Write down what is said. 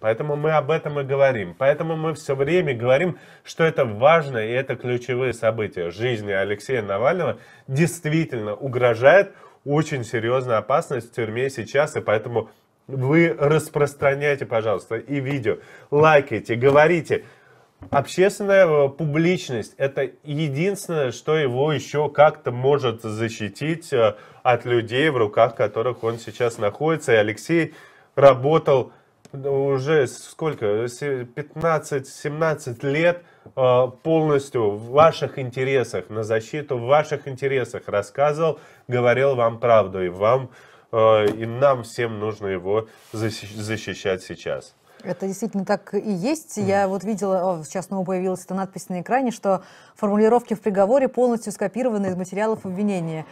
Поэтому мы об этом и говорим. Поэтому мы все время говорим, что это важно и это ключевые события. Жизни Алексея Навального действительно угрожает очень серьезная опасность в тюрьме сейчас, и поэтому вы распространяйте, пожалуйста, и видео, лайкайте, говорите. Общественная э, публичность – это единственное, что его еще как-то может защитить э, от людей, в руках которых он сейчас находится. И Алексей работал уже сколько, 15-17 лет а, полностью в ваших интересах, на защиту в ваших интересах рассказывал, говорил вам правду, и вам, а, и нам всем нужно его защищать сейчас. Это действительно так и есть. Я вот видела, сейчас снова появилась эта надпись на экране, что формулировки в приговоре полностью скопированы из материалов обвинения.